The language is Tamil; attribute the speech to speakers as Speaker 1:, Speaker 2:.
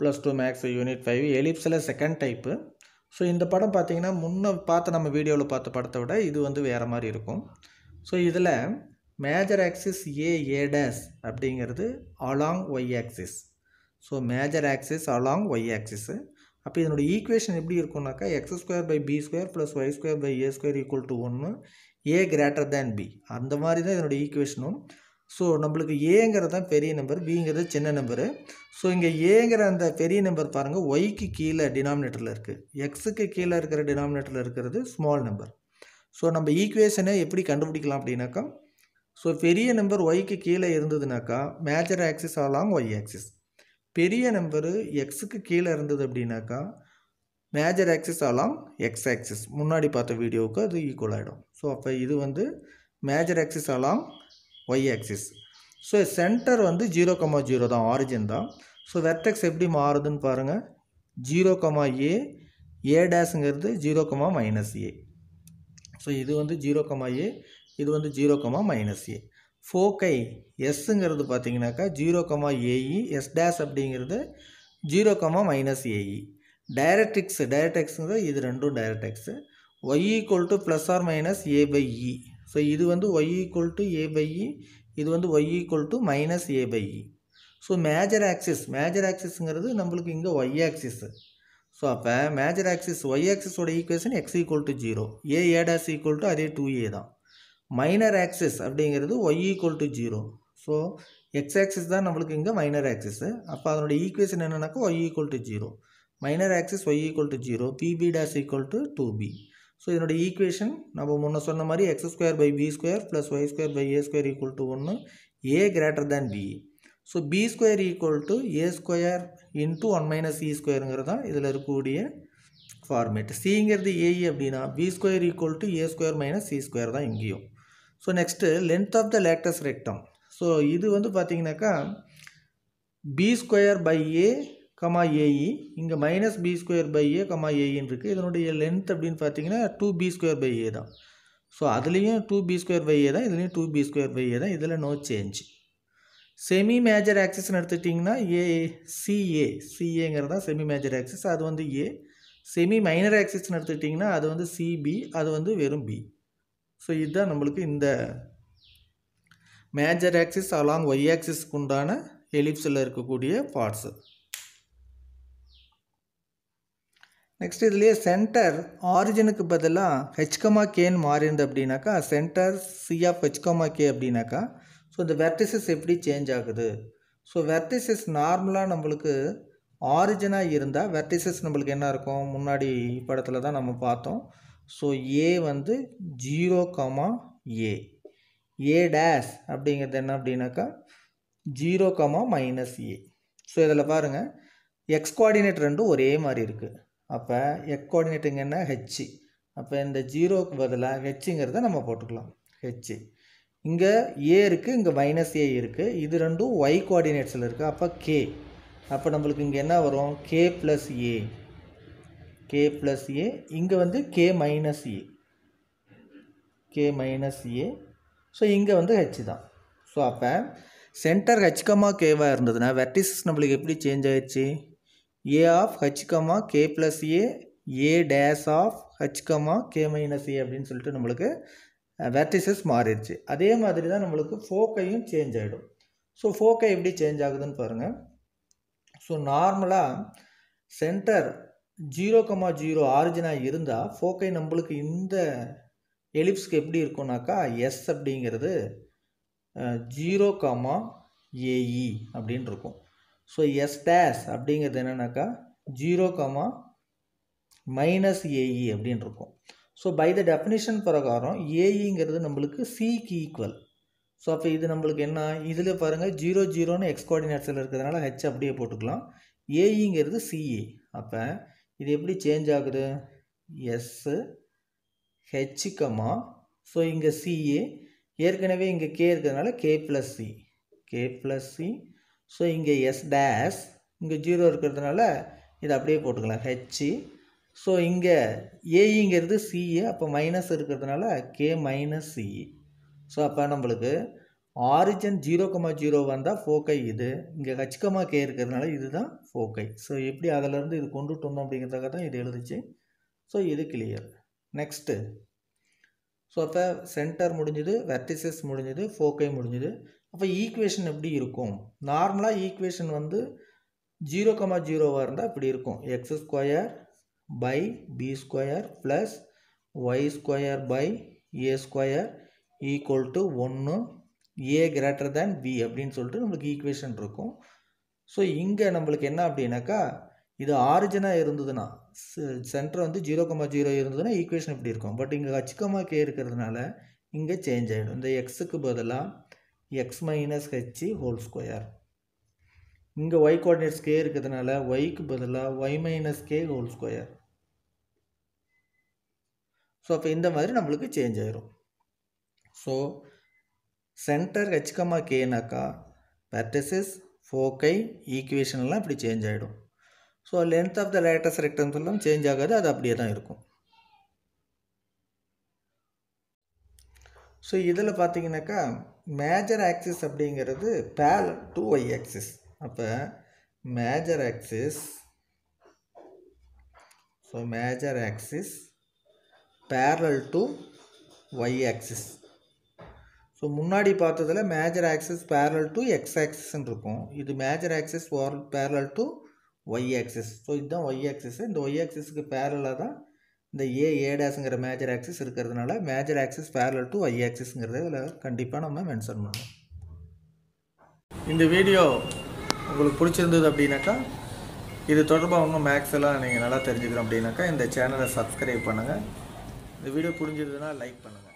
Speaker 1: plus two maths unit five எலிப்ஸில் செகண்ட் டைப்பு ஸோ இந்த படம் பார்த்தீங்கன்னா முன்னே பார்த்த நம்ம வீடியோவில் பார்த்த படத்தை விட இது வந்து வேறு மாதிரி இருக்கும் ஸோ இதில் major axis A A dash அப்படிங்கிறது along Y axis so major axis along Y axis அப்போ இதனோட ஈக்குவேஷன் எப்படி இருக்கும்னாக்கா X square by B square plus Y square by A square equal to ஒன்று ஏ கிரேட்டர் தேன் பி அந்த மாதிரி தான் இதனோட ஈக்குவேஷனும் ஸோ நம்மளுக்கு ஏங்கிறது தான் பெரிய நம்பர் பிங்கிறது சின்ன நம்பரு ஸோ இங்கே ஏங்கிற அந்த பெரிய நம்பர் பாருங்கள் ஒய்க்கு கீழே டினாமினேட்டரில் இருக்குது எக்ஸுக்கு கீழே இருக்கிற டினாமினேட்டரில் இருக்கிறது ஸ்மால் நம்பர் ஸோ நம்ம ஈக்குவேஷனை எப்படி கண்டுபிடிக்கலாம் அப்படின்னாக்கா ஸோ பெரிய நம்பர் ஒய்க்கு கீழே இருந்ததுனாக்கா மேஜர் ஆக்சிஸ் ஆகலாம் ஒய் ஆக்சிஸ் பெரிய நம்பரு எக்ஸுக்கு கீழே இருந்தது அப்படின்னாக்கா major axis along X axis முன்னாடி பார்த்த வீடியோவுக்கு அது ஈக்குவல் ஆகிடும் ஸோ அப்போ இது வந்து major axis along Y axis so centre வந்து ஜீரோ கமா ஜீரோ தான் ஆரிஜின் தான் ஸோ வெர்டெக்ஸ் எப்படி மாறுதுன்னு பாருங்கள் ஜீரோ கமா ஏ ஏ டேஸுங்கிறது zero comma minus a so இது வந்து ஜீரோ கமா ஏ இது வந்து zero comma minus a foci எஸ்ஸுங்கிறது பார்த்தீங்கன்னாக்கா zero comma a e S dash அப்படிங்கிறது zero comma minus a e directrix டைரக்டெக்ஸுங்கிறது இது ரெண்டும் directrix Y equal to plus or minus a by E so இது வந்து Y equal to a by இது வந்து Y equal to minus a by so major axis major ஆக்சிஸுங்கிறது நம்மளுக்கு இங்கே ஒய் ஆக்சிஸ் ஸோ அப்போ மேஜர் ஆக்சிஸ் ஒய் ஆக்சிஸோட equation X equal to zero a a dash equal to அதே டூ ஏ தான் மைனர் ஆக்சிஸ் அப்படிங்கிறது Y equal to zero so X axis தான் நம்மளுக்கு இங்கே மைனர் ஆக்சிஸ் அப்போ அதனோட ஈக்குவேஷன் என்னென்னாக்கா Y equal to zero minor axis Y equal to zero b b dash equal to two b so இதனோட ஈக்குவேஷன் நம்ம முன்ன சொன்ன மாதிரி X square by B square plus Y square by A square equal to ஒன்று ஏ greater than b so b square equal to a square into one minus e ஸ்கொயருங்கிறது தான் இதில் இருக்கக்கூடிய ஃபார்மேட் சிங்கிறது ஏஇ அப்படின்னா b square equal to a square minus c square தான் இங்கேயும் so next length of the லேட்டஸ் rectum so இது வந்து பார்த்தீங்கன்னாக்கா b square by a comma a e இங்கே minus b square by a comma ஏஇன்னு இருக்குது இதனுடைய லென்த் அப்படின்னு பார்த்தீங்கன்னா two b square by a தான் ஸோ அதுலேயும் two b square by a தான் இதுலேயும் two b square by a தான் இதில் நோ சேஞ்ச் செமி மேஜர் ஆக்சஸ்ன்னு எடுத்துட்டிங்கன்னா ஏ சிஏ சிஏங்கிறது செமி மேஜர் ஆக்சஸ் அது வந்து ஏ செமி மைனர் ஆக்சஸ்ன்னு எடுத்துக்கிட்டிங்கன்னா அது வந்து சிபி அது வந்து வெறும் பி ஸோ இதுதான் நம்மளுக்கு இந்த மேஜர் ஆக்சிஸ் அலாங் ஒய் ஆக்சிஸ்க்கு உண்டான எலிப்ஸில் இருக்கக்கூடிய பார்ட்ஸு நெக்ஸ்ட் இதுலேயே சென்டர் ஆரிஜினுக்கு பதிலாக ஹெச்கமா கேன்னு மாறிந்து அப்படின்னாக்கா சென்டர் சி ஆஃப் ஹெச்கமா கே அப்படின்னாக்கா ஸோ இந்த வெர்டிசஸ் எப்படி சேஞ்ச் ஆகுது ஸோ வெர்டிசஸ் நார்மலாக நம்மளுக்கு ஆரிஜினாக இருந்தால் வெர்டிசஸ் நம்மளுக்கு என்ன இருக்கும் முன்னாடி படத்தில் தான் நம்ம பார்த்தோம் ஸோ ஏ வந்து zero comma a a dash அப்படிங்கிறது என்ன அப்படின்னாக்கா zero comma minus a so இதில் பாருங்கள் எக்ஸ் கோஆர்டினேட் ரெண்டும் ஒரே மாதிரி இருக்குது அப்போ எக் என்ன ஹெச்சி அப்போ இந்த ஜீரோக்கு பதிலாக ஹெச்சுங்கிறத நம்ம போட்டுக்கலாம் ஹெச்சு இங்கே ஏ இருக்குது இங்கே மைனஸ் ஏ இருக்குது இது ரெண்டும் ஒய் கோஆர்டினேட்ஸில் இருக்குது அப்போ கே அப்போ நம்மளுக்கு இங்கே என்ன வரும் K plus a K plus a இங்கே வந்து K minus a K minus a so இங்கே வந்து ஹெச் தான் ஸோ அப்போ சென்டர் ஹெச்கமாக கேவாக இருந்ததுன்னா வெர்டிசஸ் நம்மளுக்கு எப்படி சேஞ்ச் ஆயிடுச்சு a of H comma K plus a A dash of H comma K minus a அப்படின்னு சொல்லிட்டு நம்மளுக்கு வேர்டிசஸ் மாறிடுச்சு அதே மாதிரி தான் நம்மளுக்கு ஃபோக்கையும் சேஞ்ச் ஆகிடும் ஸோ ஃபோக்கை எப்படி சேஞ்ச் ஆகுதுன்னு பாருங்கள் ஸோ நார்மலாக சென்டர் ஜீரோ கமா ஜீரோ ஆரிஜினாக இருந்தால் ஃபோக்கை நம்மளுக்கு இந்த எலிப்ஸ்க்கு எப்படி இருக்கும்னாக்கா எஸ் அப்படிங்கிறது ஜீரோ கமா ஏஇ அப்படின்னு இருக்கும் ஸோ எஸ் டேஸ் அப்படிங்கிறது என்னென்னாக்கா zero comma minus a e e அப்படின்னு இருக்கும் ஸோ பை த டெஃபினிஷன் பிரகாரம் ஏஇங்கிறது e நம்மளுக்கு சிக்கு ஈக்குவல் ஸோ அப்போ இது நம்மளுக்கு என்ன இதில் பாருங்கள் ஜீரோ ஜீரோன்னு எக்ஸ் கோஆர்டினேட்ஸில் இருக்கிறதுனால ஹெச் அப்படியே போட்டுக்கலாம் ஏஇங்கிறது e சிஏ அப்போ இது எப்படி சேஞ்ச் ஆகுது எஸ்ஸு ஹெச்சுக்கமா ஸோ இங்கே சிஏ ஏற்கனவே இங்கே கே இருக்கிறதுனால K plus c K plus c so இங்கே எஸ் டேஸ் இங்கே ஜீரோ இருக்கிறதுனால இதை அப்படியே போட்டுக்கலாம் ஹெச்சு ஸோ இங்கே ஏஇங்கிறது சிஏ அப்போ மைனஸ் இருக்கிறதுனால கே மைனஸ் சிஇ ஸோ அப்போ நம்மளுக்கு ஆரிஜன் ஜீரோ கமா ஜீரோ வந்தால் ஃபோக்கை இது இங்கே ஹச்கமா கே இருக்கிறதுனால இதுதான் ஃபோக்கை ஸோ எப்படி அதிலேருந்து இது கொண்டுட்டு வந்தோம் அப்படிங்கிறதாக தான் இது எழுதிச்சு ஸோ இது கிளியர் நெக்ஸ்ட்டு ஸோ அப்போ சென்டர் முடிஞ்சுது வெர்டிசஸ் முடிஞ்சுது ஃபோக்கை முடிஞ்சுது அப்போ ஈக்குவேஷன் எப்படி இருக்கும் நார்மலாக ஈக்குவேஷன் வந்து ஜீரோ கமா ஜீரோவாக இருந்தால் இப்படி இருக்கும் X square by B square plus Y square by A square equal to ஒன்று ஏ கிரேட்டர் தேன் பி அப்படின்னு சொல்லிட்டு நம்மளுக்கு ஈக்குவேஷன் இருக்கும் ஸோ இங்கே நம்மளுக்கு என்ன அப்படின்னாக்கா இது ஆரிஜினாக இருந்ததுன்னா சென்டர் வந்து ஜீரோ கமா ஜீரோ இருந்ததுன்னா ஈக்குவேஷன் இப்படி இருக்கும் பட் இங்கே ஹச் கே இருக்கிறதுனால இங்கே சேஞ்ச் ஆகிடும் இந்த எக்ஸுக்கு பதிலாக X minus H whole square இங்கே ஒய் கோஆர்டினேட்ஸ் கே இருக்கிறதுனால ஒய்க்கு பதிலாக Y minus K whole square so அப்போ இந்த மாதிரி நம்மளுக்கு சேஞ்ச் ஆயிரும் ஸோ சென்டர் ஹெச்கமா கேனாக்கா வெர்டசஸ் ஃபோக்கை ஈக்குவேஷன்லாம் இப்படி சேஞ்ச் ஆகிடும் so length of the latus ரெக்டன்குலாம் சேஞ்ச் ஆகாது அது அப்படியே தான் இருக்கும் ஸோ இதில் பார்த்தீங்கன்னாக்கா மேஜர் ஆக்சிஸ் அப்படிங்கிறது பேல் டூ ஒய் ஆக்சிஸ் அப்போ major axis so major axis parallel to Y axis so முன்னாடி பார்த்ததில் major axis parallel to X ஆக்சிஸ்ன்னு இருக்கும் இது major axis or parallel to Y axis so இதுதான் ஒய் ஆக்சிஸ் இந்த ஒய் ஆக்சிஸுக்கு பேரலாக தான் இந்த ஏ ஏ மேஜர் ஆக்சிஸ் இருக்கிறதுனால major axis parallel to Y ஆக்சிஸ்ங்கிறத இதில் கண்டிப்பாக நம்ம மென்ஷன் பண்ணணும் இந்த வீடியோ உங்களுக்கு பிடிச்சிருந்தது அப்படின்னாக்கா இது தொடர்பாக இன்னும் மேக்ஸ் எல்லாம் நீங்கள் நல்லா தெரிஞ்சுக்கணும் அப்படின்னாக்கா இந்த சேனலை சப்ஸ்கிரைப் பண்ணுங்கள் இந்த வீடியோ புரிஞ்சிருந்ததுன்னா லைக் பண்ணுங்கள்